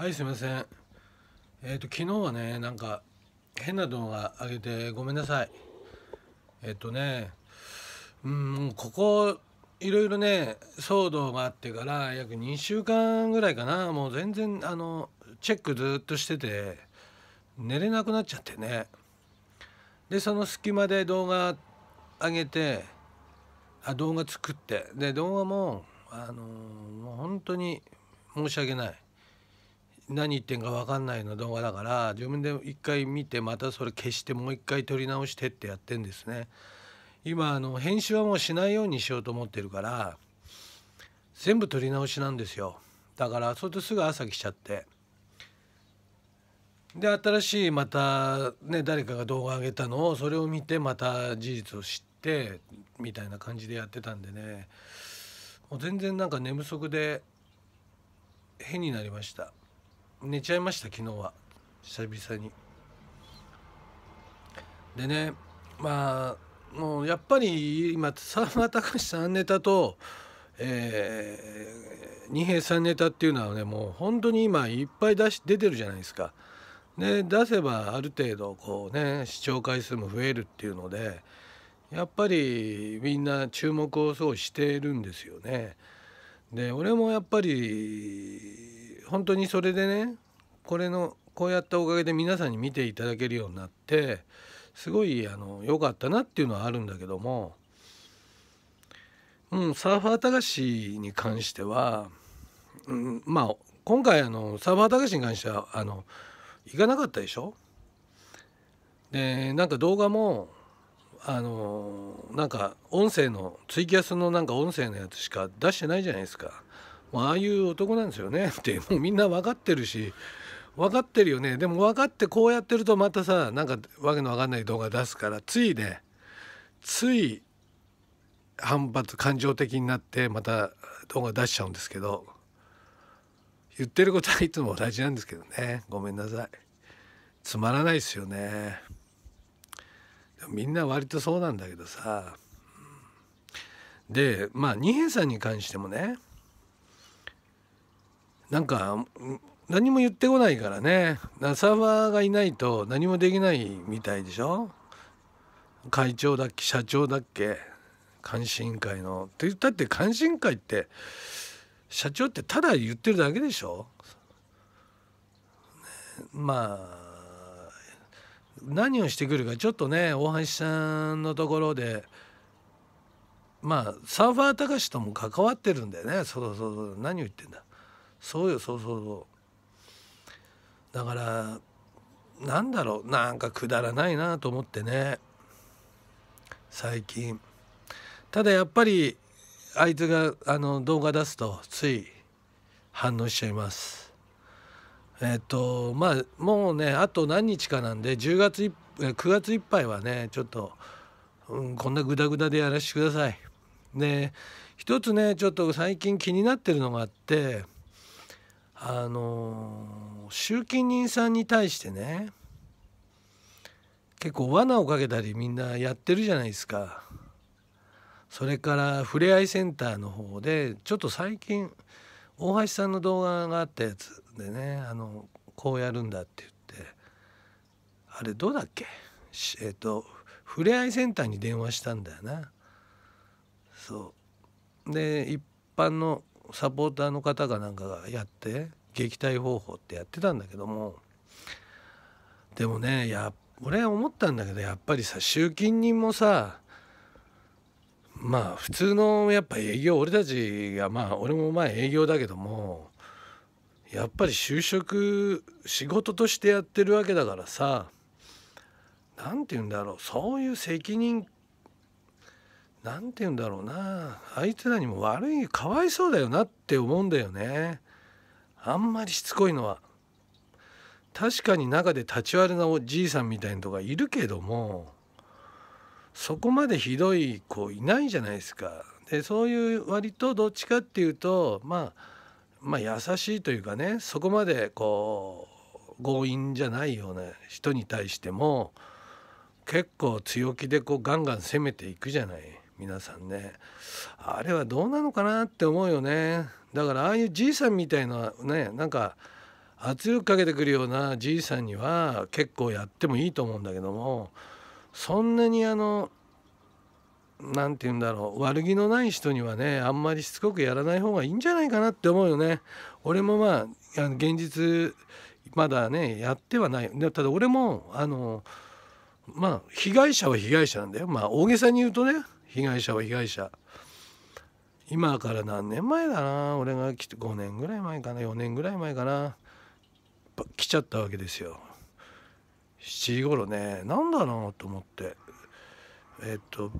はいすいませんえっ、ー、と昨日はねなんか変な動画上げてごめんなさいえっ、ー、とねうんここいろいろね騒動があってから約2週間ぐらいかなもう全然あのチェックずっとしてて寝れなくなっちゃってねでその隙間で動画上げてあ動画作ってで動画もあのもう本当に申し訳ない何言ってんか分かんないの動画だから自分で一回見てまたそれ消してもう一回撮り直してってやってんですね今あの編集はもうしないようにしようと思ってるから全部撮り直しなんですよだからそれとすぐ朝来ちゃってで新しいまたね誰かが動画上げたのをそれを見てまた事実を知ってみたいな感じでやってたんでねもう全然なんか寝不足で変になりました。寝ちゃいました昨日は久々にでねまあもうやっぱり今沢ん隆さんネタとえー、二平さんネタっていうのはねもう本当に今いっぱい出し出てるじゃないですか。で出せばある程度こうね視聴回数も増えるっていうのでやっぱりみんな注目をそうしてるんですよね。で俺もやっぱり本当にそれでねこれのこうやったおかげで皆さんに見ていただけるようになってすごいあの良かったなっていうのはあるんだけども、うん、サーファーたかしに関しては、うん、まあ今回あのサーファーたしに関してはあの行かなかったでしょでなんか動画もあのなんか音声のツイキャスのなんか音声のやつしか出してないじゃないですか。ああいう男なんですよね ってもうみんな分かってるし分かってるよねでも分かってこうやってるとまたさなんかわけのわかんない動画出すからついねつい反発感情的になってまた動画出しちゃうんですけど言ってることはいつも同じなんですけどねごめんなさいつまらないですよねみんな割とそうなんだけどさでまあ二平さんに関してもねなんか何も言ってこないからねからサーファーがいないと何もできないみたいでしょ会長だっけ社長だっけ監視委員会のって言ったって監視委員会って社長ってただ言ってるだけでしょ、まあ何をしてくるかちょっとね大橋さんのところでまあサーファーたかしとも関わってるんだよねそうそうそう何を言ってんだそうよそうそうそうだからなんだろうなんかくだらないなと思ってね最近ただやっぱりあいつがあの動画出すとつい反応しちゃいますえっ、とまあもうねあと何日かなんで10月9月いっぱいはねちょっと、うん、こんなグダグダでやらせてくださいで一つねちょっと最近気になってるのがあってあの集金人さんに対してね結構罠をかけたりみんなやってるじゃないですか。それからふれあいセンターの方でちょっと最近大橋さんの動画があったやつでねあのこうやるんだって言ってあれどうだっけえっ、とふれあいセンターに電話したんだよなそうで一般のサポーターの方かなんかがやって撃退方法ってやってたんだけどもでもねや俺思ったんだけどやっぱりさ集金人もさまあ普通のやっぱ営業俺たちがまあ俺もまあ営業だけどもやっぱり就職仕事としてやってるわけだからさ何て言うんだろうそういう責任何て言うんだろうなあいつらにも悪いかわいそうだよなって思うんだよねあんまりしつこいのは確かに中で立ち悪なおじいさんみたいなとかいるけどもそこまでひどい子いないじゃないですかでそういう割とどっちかっていうと、まあ、まあ優しいというかねそこまでこう強引じゃないような人に対しても結構強気でこうガンガン攻めていくじゃない。皆さんねあれはどうなのかなって思うよねだからああいうじいさんみたいなねなんか圧力かけてくるようなじいさんには結構やってもいいと思うんだけどもそんなにあの何て言うんだろう悪気のない人にはねあんまりしつこくやらない方がいいんじゃないかなって思うよね。俺もまあ現実まだねやってはないただ俺もあのまあ被害者は被害者なんだよまあ大げさに言うとね被害者は被害者今から何年前だな俺が来て5年ぐらい前かな4年ぐらい前かな来ちゃったわけですよ7時頃ね何だろうと思ってえっと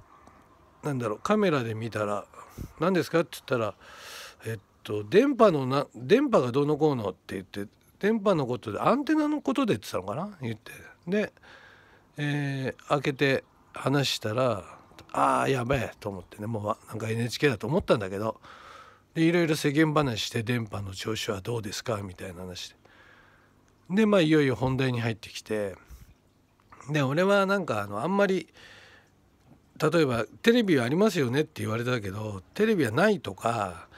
何だろうカメラで見たら「何ですか?」って言ったら「えっと電波のな電波がどうのこうの」って言って電波のことでアンテナのことでって言ったのかな言ってで、えー、開けて話したらああやべえと思ってねもうなんか NHK だと思ったんだけどでいろいろ世間話して電波の調子はどうですかみたいな話ででまあいよいよ本題に入ってきてで俺はなんかあのあんまり例えば「テレビはありますよね」って言われたけどテレビはないとか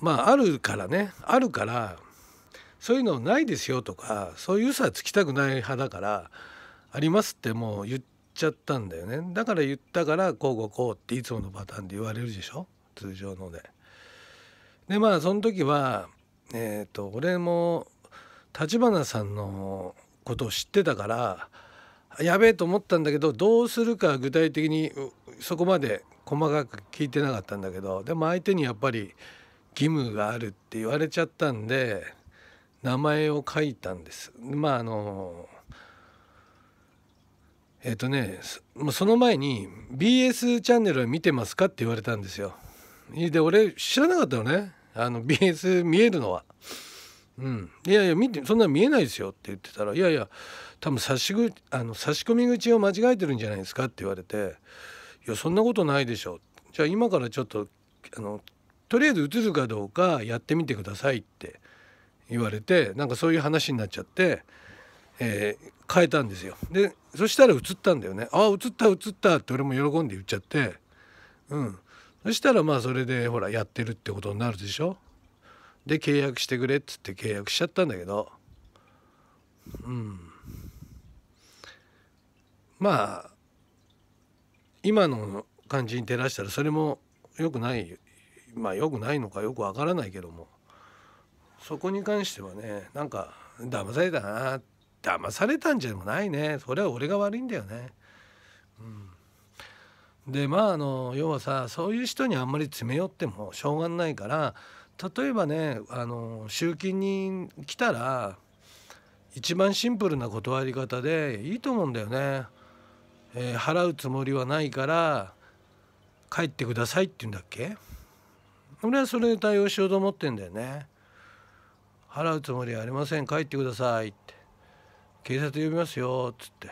まああるからねあるからそういうのないですよとかそういう嘘はつきたくない派だからありますってもう言っちゃったんだよねだから言ったからこうこうこうっていつものパターンで言われるでしょ通常ので。でまあその時はえっ、ー、と俺も立花さんのことを知ってたからやべえと思ったんだけどどうするか具体的にそこまで細かく聞いてなかったんだけどでも相手にやっぱり義務があるって言われちゃったんで名前を書いたんです。まああのえっ、ー、とねその前に BS チャンネルは見てますかって言われたんですよで俺知らなかったのねあの BS 見えるのは。うん、いやいや見てそんな見えないですよって言ってたら「いやいや多分差しぐあの差し込み口を間違えてるんじゃないですか」って言われて「いやそんなことないでしょ」じゃあ今からちょっとあのとりあえず映るかどうかやってみてくださいって言われてなんかそういう話になっちゃって、えー、変えたんですよでそしたら映ったんだよね「ああ映った映った」って俺も喜んで言っちゃってうんそしたらまあそれでほらやってるってことになるでしょで契約してくれっつって契約しちゃったんだけどうんまあ今の感じに照らしたらそれも良くないまあ良くないのかよくわからないけどもそこに関してはねなんか騙されたなって騙されたんじゃもないねそれは俺が悪いんだよね。うん、でまああの要はさそういう人にあんまり詰め寄ってもしょうがないから例えばねあの集金に来たら一番シンプルな断り方でいいと思うんだよね。えー、払うつもりはないから帰ってくださいって言うんだっけ俺はそれで対応しようと思ってんだよね。払うつもりはありません帰ってくださいって警察呼びますよ」っつって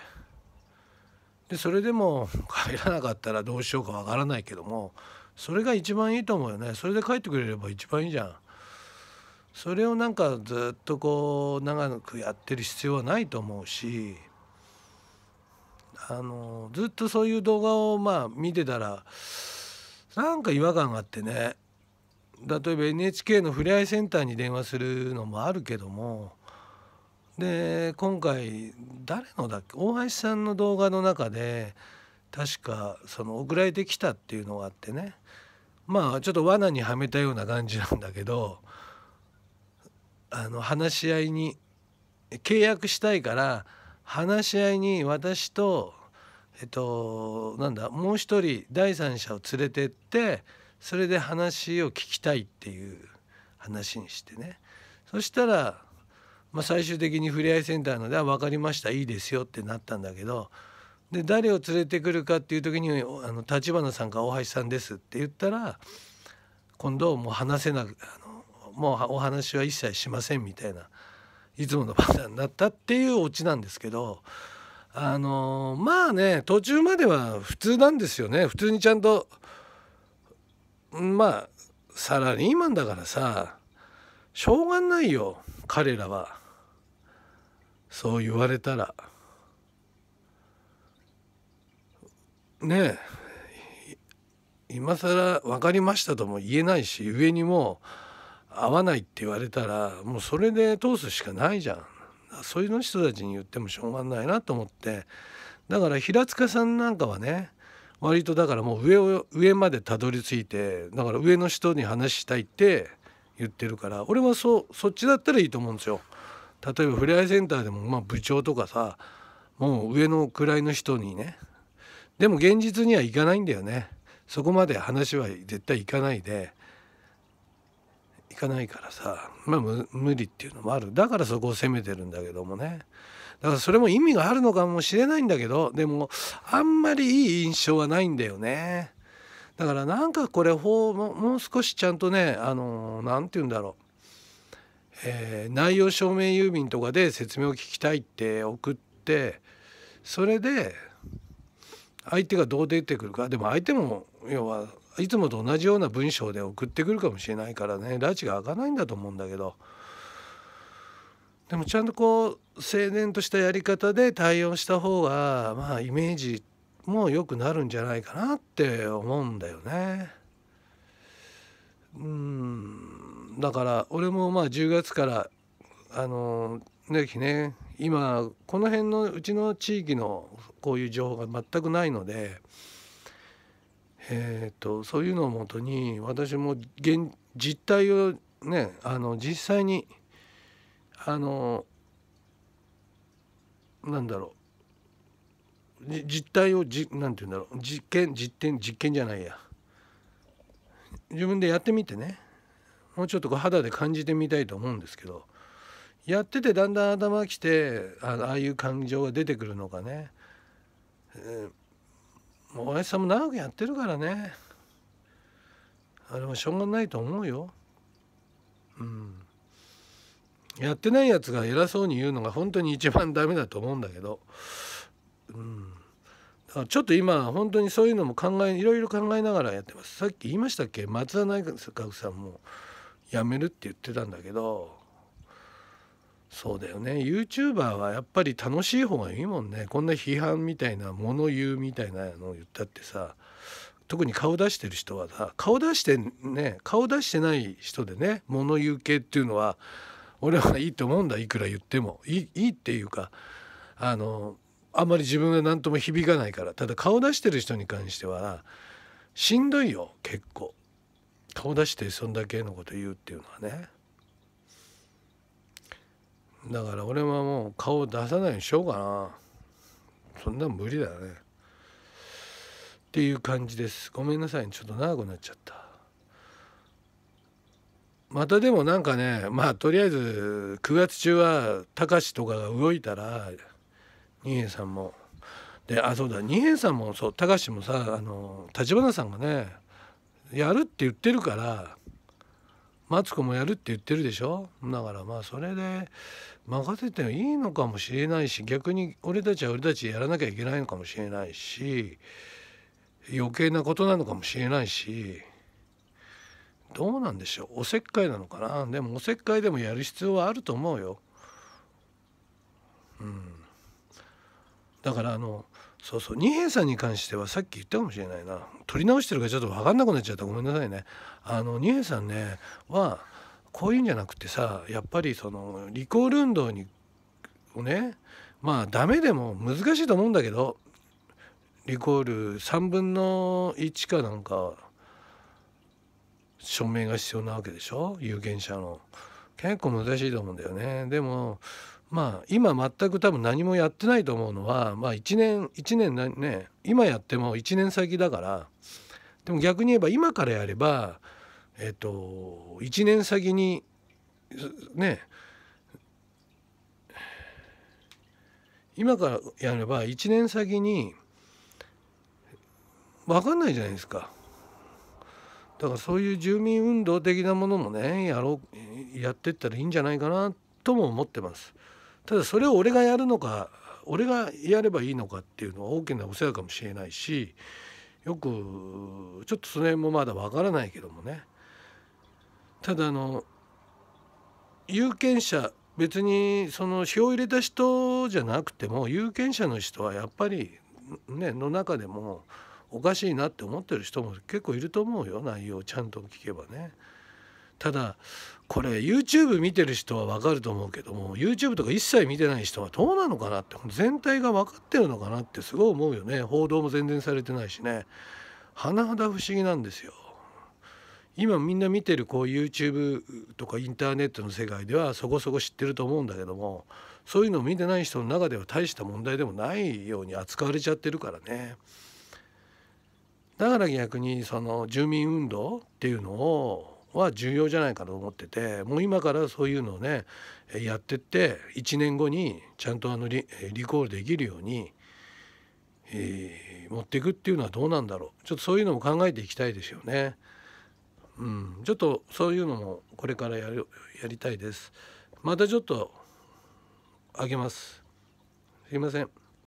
でそれでも帰らなかったらどうしようかわからないけどもそれが一番いいと思うよねそれで帰ってくれれば一番いいじゃん。それをなんかずっとこう長くやってる必要はないと思うしあのずっとそういう動画をまあ見てたらなんか違和感があってね例えば NHK のふれあいセンターに電話するのもあるけどもで今回誰のだっけ大橋さんの動画の中で確かその送られてきたっていうのがあってねまあちょっと罠にはめたような感じなんだけどあの話し合いに契約したいから話し合いに私とえっとなんだもう一人第三者を連れてってそれで話を聞きたいっていう話にしてねそしたらまあ、最終的にふれあいセンターのでは分かりましたいいですよってなったんだけどで誰を連れてくるかっていう時に「あの立花さんか大橋さんです」って言ったら今度もう話せなくあのもうお話は一切しませんみたいないつものパターンになったっていうオチなんですけどあのまあね途中までは普通なんですよね普通にちゃんとまあサラリーマンだからさしょうがないよ彼らは。そう言われたらねえ今更分かりましたとも言えないし上にも合わないって言われたらもうそれで通すしかないじゃんそういう人たちに言ってもしょうがないなと思ってだから平塚さんなんかはね割とだからもう上を上までたどり着いてだから上の人に話したいって言ってるから俺はそそっちだったらいいと思うんですよ。例えばふれあいセンターでも、まあ、部長とかさもう上の位の人にねでも現実にはいかないんだよねそこまで話は絶対いかないでいかないからさまあ無理っていうのもあるだからそこを責めてるんだけどもねだからそれも意味があるのかもしれないんだけどでもあんまりいい印象はないんだよねだからなんかこれもう少しちゃんとねあの何て言うんだろうえー、内容証明郵便とかで説明を聞きたいって送ってそれで相手がどう出てくるかでも相手も要はいつもと同じような文章で送ってくるかもしれないからね拉致が開かないんだと思うんだけどでもちゃんとこう青然としたやり方で対応した方がまあイメージも良くなるんじゃないかなって思うんだよね。うんだから俺もまあ10月からあのねね今この辺のうちの地域のこういう情報が全くないので、えーと、とそういうのをもとに私も現実態をねあの実際にあのなんだろう実態をじなんて言うんだろう実験実験実験じゃないや自分でやってみてねもうちょっとこう肌で感じてみたいと思うんですけどやっててだんだん頭きてああいう感情が出てくるのかね、えー、もう親父さんも長くやってるからねあれもしょうがないと思うよ。うん、やってないやつが偉そうに言うのが本当に一番ダメだと思うんだけど、うん、だからちょっと今本当にそういうのも考えいろいろ考えながらやってますさっき言いましたっけ松田内閣さんもやめるって言ってたんだけどそうだよね YouTuber はやっぱり楽しい方がいいもんねこんな批判みたいな物言うみたいなのを言ったってさ特に顔出してる人はさ顔出してね顔出してない人でね物言う系っていうのは俺はいいと思うんだいくら言ってもいいいいっていうかあのあんまり自分が何とも響かないからただ顔出してる人に関してはしんどいよ結構顔出してそんだけのこと言うっていうのはねだから俺はもう顔出さないようにしようかなそんな無理だよねっていう感じですごめんなさいちょっと長くなっちゃったまたでもなんかねまあとりあえず9月中はたかしとかが動いたら二平さんもであそうだ二平さんもそうたかしもさあの橘さんがねやるって言ってるからマツコもやるって言ってるでしょだからまあそれで任せてもいいのかもしれないし逆に俺たちは俺たちやらなきゃいけないのかもしれないし余計なことなのかもしれないしどうなんでしょうおせっかいなのかなでもおせっかいでもやる必要はあると思うよ。うん、だからあのそうそう二平さんに関してはさっき言ったかもしれないな取り直してるかちょっと分かんなくなっちゃったごめんなさいねあの二平さんねはこういうんじゃなくてさやっぱりそのリコール運動にをねまあダメでも難しいと思うんだけどリコール3分の1かなんか署明が必要なわけでしょ有権者の。結構難しいと思うんだよね。でもまあ今全く多分何もやってないと思うのはまあ1年1年ね今やっても1年先だからでも逆に言えば今からやればえっと1年先にね今からやれば1年先に分かんないじゃないですかだからそういう住民運動的なものもねやろうやってったらいいんじゃないかなとも思ってます。ただそれを俺がやるのか俺がやればいいのかっていうのは大きなお世話かもしれないしよくちょっとその辺もまだわからないけどもねただあの有権者別にその票を入れた人じゃなくても有権者の人はやっぱりねの中でもおかしいなって思ってる人も結構いると思うよ内容をちゃんと聞けばね。ただこれ YouTube 見てる人は分かると思うけども YouTube とか一切見てない人はどうなのかなって全体が分かってるのかなってすごい思うよね報道も全然されてないしね甚だ不思議なんですよ。今みんな見てるこう YouTube とかインターネットの世界ではそこそこ知ってると思うんだけどもそういうのを見てない人の中では大した問題でもないように扱われちゃってるからねだから逆にその住民運動っていうのをは重要じゃないかと思っててもう今からそういうのをねやってって1年後にちゃんとあのリリコールできるように、えー、持っていくっていうのはどうなんだろうちょっとそういうのも考えていきたいですよね。うん、ちょっとそういうのもこれからやるやりたいです。またちょっとあげます。すいません。